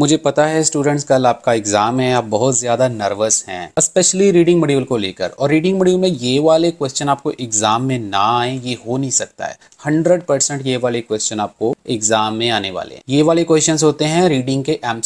मुझे पता है स्टूडेंट्स कल आपका एग्ज़ाम है आप बहुत ज़्यादा नर्वस हैं स्पेशली रीडिंग मॉड्यूल को लेकर और रीडिंग मॉड्यूल में ये वाले क्वेश्चन आपको एग्ज़ाम में ना आए ये हो नहीं सकता है हंड्रेड परसेंट ये वाले क्वेश्चन आपको एग्ज़ाम में आने वाले हैं ये वाले क्वेश्चन होते हैं रीडिंग के एम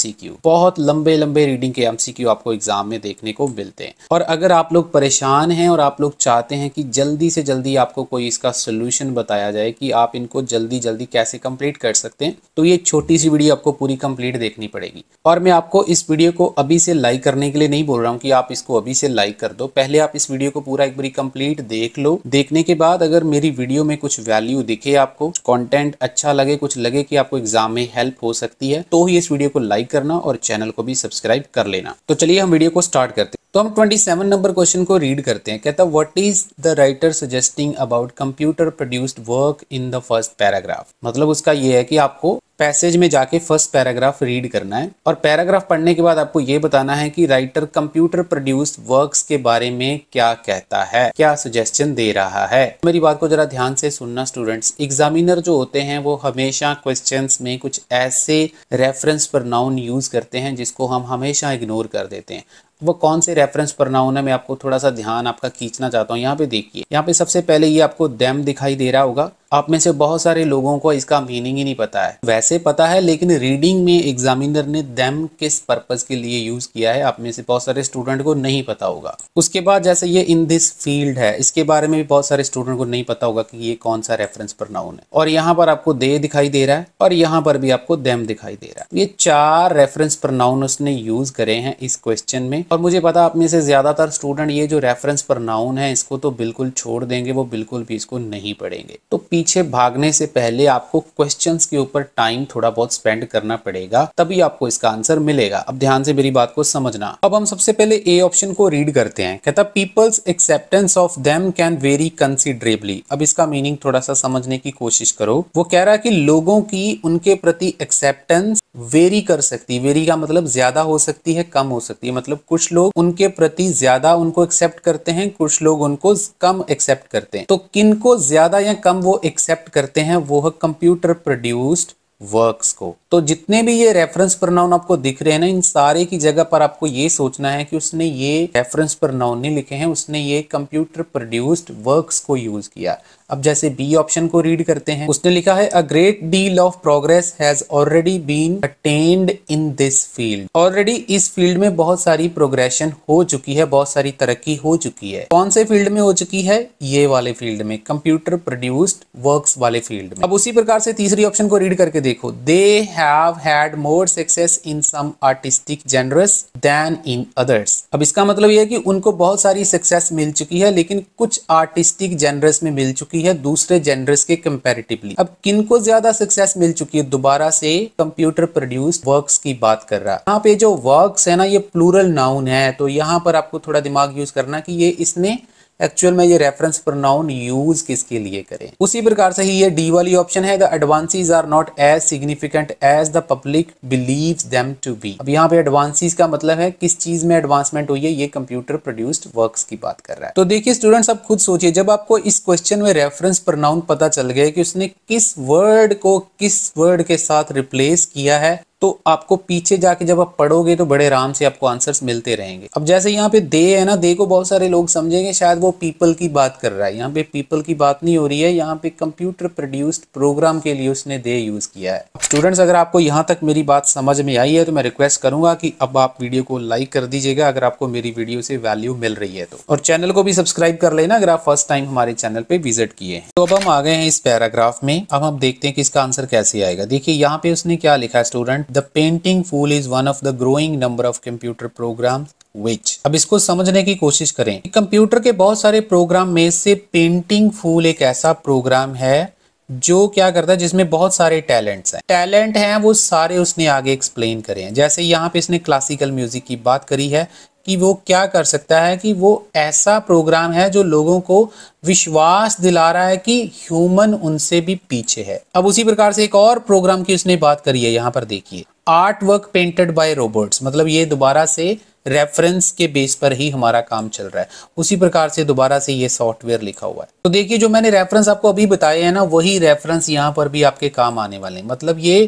बहुत लंबे लंबे रीडिंग के एम आपको एग्ज़ाम में देखने को मिलते हैं और अगर आप लोग परेशान हैं और आप लोग चाहते हैं कि जल्दी से जल्दी आपको कोई इसका सोल्यूशन बताया जाए कि आप इनको जल्दी जल्दी कैसे कंप्लीट कर सकते हैं तो ये छोटी सी वीडियो आपको पूरी कंप्लीट देखनी पड़ेगी और मैं आपको इस वीडियो को अभी से लाइक करने के लिए नहीं बोल रहा हूँ कि आप इसको अभी से लाइक कर दो पहले आप इस वीडियो को पूरा एक बार कंप्लीट देख लो देखने के बाद अगर मेरी वीडियो में कुछ वैल्यू दिखे आपको कॉन्टेंट अच्छा लगे कुछ लगे कि आपको एग्जाम में हेल्प हो सकती है तो ही इस वीडियो को लाइक करना और चैनल को भी सब्सक्राइब कर लेना तो चलिए हम वीडियो को स्टार्ट करते तो हम 27 नंबर क्वेश्चन को रीड करते हैं कहता what is the writer suggesting about computer produced work in the first paragraph मतलब उसका ये है कि आपको पैसेज में जाके फर्स्ट पैराग्राफ रीड करना है और पैराग्राफ पढ़ने के बाद आपको ये बताना है कि राइटर कंप्यूटर प्रोड्यूस वर्क्स के बारे में क्या कहता है क्या सजेशन दे रहा है मेरी बात को जरा ध्यान से सुनना स्टूडेंट्स एग्जामिनर जो होते हैं वो हमेशा क्वेश्चन में कुछ ऐसे रेफरेंस पर नाउन यूज करते हैं जिसको हम हमेशा इग्नोर कर देते हैं वो कौन से रेफरेंस पर ना है मैं आपको थोड़ा सा ध्यान आपका खींचना चाहता हूँ यहाँ पे देखिए यहाँ पे सबसे पहले ये आपको दैम दिखाई दे रहा होगा आप में से बहुत सारे लोगों को इसका मीनिंग ही नहीं पता है वैसे पता है लेकिन रीडिंग में एग्जामिनर ने दैम किस पर्पज के लिए यूज किया है आप में से बहुत सारे स्टूडेंट को नहीं पता होगा उसके बाद जैसे ये इन दिस फील्ड है इसके बारे में भी बहुत सारे स्टूडेंट को नहीं पता होगा कि ये कौन सा रेफरेंस पर नाउन है और यहाँ पर आपको दे दिखाई दे रहा है और यहाँ पर भी आपको दैम दिखाई दे रहा है ये चार रेफरेंस पर उसने यूज करे हैं इस क्वेश्चन में और मुझे पता आप में से ज़्यादातर स्टूडेंट ये जो रेफरेंस पर नाउन है इसको तो बिल्कुल छोड़ देंगे वो बिल्कुल भी इसको नहीं पढ़ेंगे तो पीछे भागने से पहले आपको क्वेश्चन के ऊपर टाइम थोड़ा बहुत स्पेंड करना पड़ेगा तभी आपको इसका आंसर मिलेगा अब ध्यान से मेरी बात को समझना अब हम सबसे पहले ए ऑप्शन को रीड करते हैं कहता people's acceptance of them can vary considerably अब इसका मीनिंग थोड़ा सा समझने की कोशिश करो वो कह रहा है कि लोगों की उनके प्रति एक्सेप्टेंस वेरी कर सकती वेरी का मतलब ज्यादा हो सकती है कम हो सकती है मतलब कुछ कुछ लोग उनके प्रति ज्यादा उनको एक्सेप्ट करते हैं कुछ लोग उनको कम एक्सेप्ट करते हैं तो किन को ज्यादा या कम वो एक्सेप्ट करते हैं वो है कंप्यूटर प्रोड्यूस्ड वर्क्स को तो जितने भी ये रेफरेंस पर नाउन आपको दिख रहे हैं ना इन सारे की जगह पर आपको ये सोचना है कि उसने ये रेफरेंस पर नाउन नहीं लिखे हैं उसने ये कंप्यूटर प्रोड्यूस्ड वर्क्स को यूज किया अब जैसे बी ऑप्शन को रीड करते हैं उसने लिखा है a great deal of progress has already been attained in this field already इस फील्ड में बहुत सारी प्रोग्रेशन हो चुकी है बहुत सारी तरक्की हो चुकी है कौन से फील्ड में हो चुकी है ये वाले फील्ड में कंप्यूटर प्रोड्यूस्ड वर्क्स वाले फील्ड में अब उसी प्रकार से तीसरी ऑप्शन को रीड करके देखो they have had more success in some artistic genres than in others अब इसका मतलब यह है कि उनको बहुत सारी सक्सेस मिल चुकी है लेकिन कुछ आर्टिस्टिक जेनरस में मिल चुकी चुकी है दूसरे जेनरस के कंपेरेटिवली अब किन को ज्यादा सक्सेस मिल चुकी है दोबारा से कंप्यूटर प्रोड्यूस वर्क की बात कर रहा है यहाँ पे जो वर्क है ना ये प्लूरल नाउन है तो यहाँ पर आपको थोड़ा दिमाग यूज करना की ये इसने एक्चुअल में ये रेफरेंस प्रोनाउन यूज किसके लिए करें उसी प्रकार से ही ये डी वाली ऑप्शन है the advances are not as significant as the public believe them to be अब यहाँ पे एडवांसिस का मतलब है किस चीज में एडवांसमेंट हुई है ये कंप्यूटर प्रोड्यूस्ड वर्क्स की बात कर रहा है तो देखिए स्टूडेंट्स आप खुद सोचिए जब आपको इस क्वेश्चन में रेफरेंस प्रोनाउन पता चल गया कि उसने किस वर्ड को किस वर्ड के साथ रिप्लेस किया है तो आपको पीछे जाके जब आप पढ़ोगे तो बड़े आराम से आपको आंसर्स मिलते रहेंगे अब जैसे यहाँ पे दे है ना दे को बहुत सारे लोग समझेंगे शायद वो पीपल की बात कर रहा है यहाँ पे पीपल की बात नहीं हो रही है यहाँ पे कंप्यूटर प्रोड्यूस्ड प्रोग्राम के लिए उसने दे यूज़ किया है स्टूडेंट्स अगर आपको यहाँ तक मेरी बात समझ में आई है तो मैं रिक्वेस्ट करूंगा कि अब आप वीडियो को लाइक कर दीजिएगा अगर आपको मेरी वीडियो से वैल्यू मिल रही है तो और चैनल को भी सब्सक्राइब कर लेना अगर आप फर्स्ट टाइम हमारे चैनल पे विजिट किए तो अब हम आ गए हैं इस पैराग्राफ में अब हम देखते हैं कि इसका आंसर कैसे आएगा देखिए यहाँ पे उसने क्या लिखा है student The painting fool is one of the growing number of computer programs which. अब इसको समझने की कोशिश करें कंप्यूटर के बहुत सारे प्रोग्राम में से पेंटिंग फूल एक ऐसा प्रोग्राम है जो क्या करता है जिसमें बहुत सारे टैलेंट्स हैं टैलेंट हैं वो सारे उसने आगे एक्सप्लेन करे हैं जैसे यहाँ पे इसने क्लासिकल म्यूज़िक की बात करी है कि वो क्या कर सकता है कि वो ऐसा प्रोग्राम है जो लोगों को विश्वास दिला रहा है कि ह्यूमन उनसे भी पीछे है अब उसी प्रकार से एक और प्रोग्राम की उसने बात करी है यहाँ पर देखिए art work painted by robots मतलब ये दोबारा से रेफरेंस के बेस पर ही हमारा काम चल रहा है उसी प्रकार से दोबारा से ये सॉफ्टवेयर लिखा हुआ है तो देखिए जो मैंने रेफरेंस आपको अभी बताए हैं ना वही रेफरेंस यहाँ पर भी आपके काम आने वाले हैं मतलब ये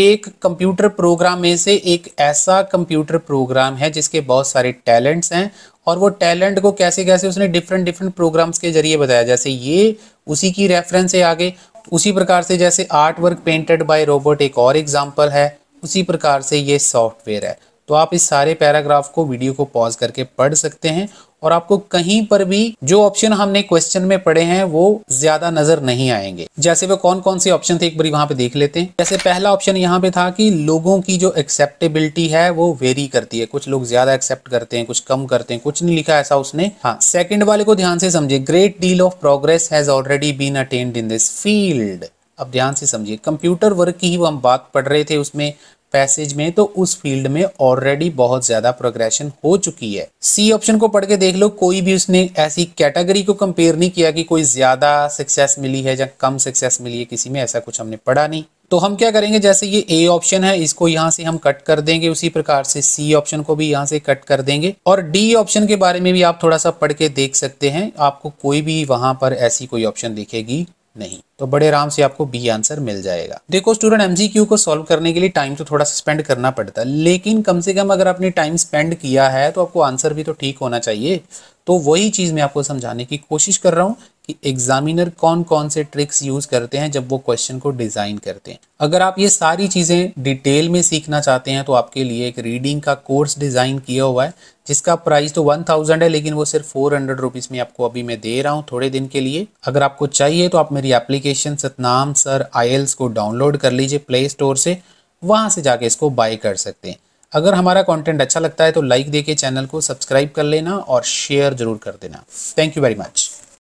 एक कंप्यूटर प्रोग्राम में से एक ऐसा कंप्यूटर प्रोग्राम है जिसके बहुत सारे टैलेंट्स हैं और वो टैलेंट को कैसे कैसे उसने डिफरेंट डिफरेंट प्रोग्राम्स के जरिए बताया जैसे ये उसी की रेफरेंस है आगे उसी प्रकार से जैसे art work painted by robot एक और एग्जाम्पल है उसी प्रकार से ये सॉफ्टवेयर है तो आप इस सारे पैराग्राफ को वीडियो को पॉज करके पढ़ सकते हैं और आपको कहीं पर भी जो ऑप्शन हमने क्वेश्चन में पढ़े हैं वो ज्यादा नजर नहीं आएंगे जैसे वो कौन कौन से ऑप्शन थे एक बार वहां पे देख लेते हैं जैसे पहला ऑप्शन यहाँ पे था कि लोगों की जो एक्सेप्टेबिलिटी है वो वेरी करती है कुछ लोग ज्यादा एक्सेप्ट करते हैं कुछ कम करते हैं कुछ नहीं लिखा ऐसा उसने हाँ सेकेंड वाले को ध्यान से समझे great deal of progress has already been attained in this field अब ध्यान से समझिए कंप्यूटर वर्क की ही वो हम बात पढ़ रहे थे उसमें पैसेज में तो उस फील्ड में ऑलरेडी बहुत ज़्यादा प्रोग्रेशन हो चुकी है सी ऑप्शन को पढ़ के देख लो कोई भी उसने ऐसी कैटेगरी को कंपेयर नहीं किया कि कोई ज़्यादा सक्सेस मिली है या कम सक्सेस मिली है किसी में ऐसा कुछ हमने पढ़ा नहीं तो हम क्या करेंगे जैसे ये ए ऑप्शन है इसको यहाँ से हम कट कर देंगे उसी प्रकार से सी ऑप्शन को भी यहाँ से कट कर देंगे और डी ऑप्शन के बारे में भी आप थोड़ा सा पढ़ के देख सकते हैं आपको कोई भी वहां पर ऐसी कोई ऑप्शन दिखेगी नहीं तो बड़े आराम से आपको बी आंसर मिल जाएगा देखो स्टूडेंट एमसीक्यू को सॉल्व करने के लिए टाइम तो थोड़ा सा स्पेंड करना पड़ता है लेकिन कम से कम अगर आपने टाइम स्पेंड किया है तो आपको आंसर भी तो ठीक होना चाहिए तो वही चीज़ मैं आपको समझाने की कोशिश कर रहा हूँ कि एग्जामिनर कौन कौन से ट्रिक्स यूज करते हैं जब वो क्वेश्चन को डिजाइन करते हैं अगर आप ये सारी चीजें डिटेल में सीखना चाहते हैं तो आपके लिए एक रीडिंग का कोर्स डिजाइन किया हुआ है जिसका प्राइस तो वन थाउजेंड है लेकिन वो सिर्फ फोर हंड्रेड रुपीज में आपको अभी मैं दे रहा हूँ थोड़े दिन के लिए अगर आपको चाहिए तो आप मेरी एप्लीकेशन सतनाम सर आई को डाउनलोड कर लीजिए प्ले स्टोर से वहाँ से जाके इसको बाय कर सकते हैं अगर हमारा कंटेंट अच्छा लगता है तो लाइक देके चैनल को सब्सक्राइब कर लेना और शेयर जरूर कर देना थैंक यू वेरी मच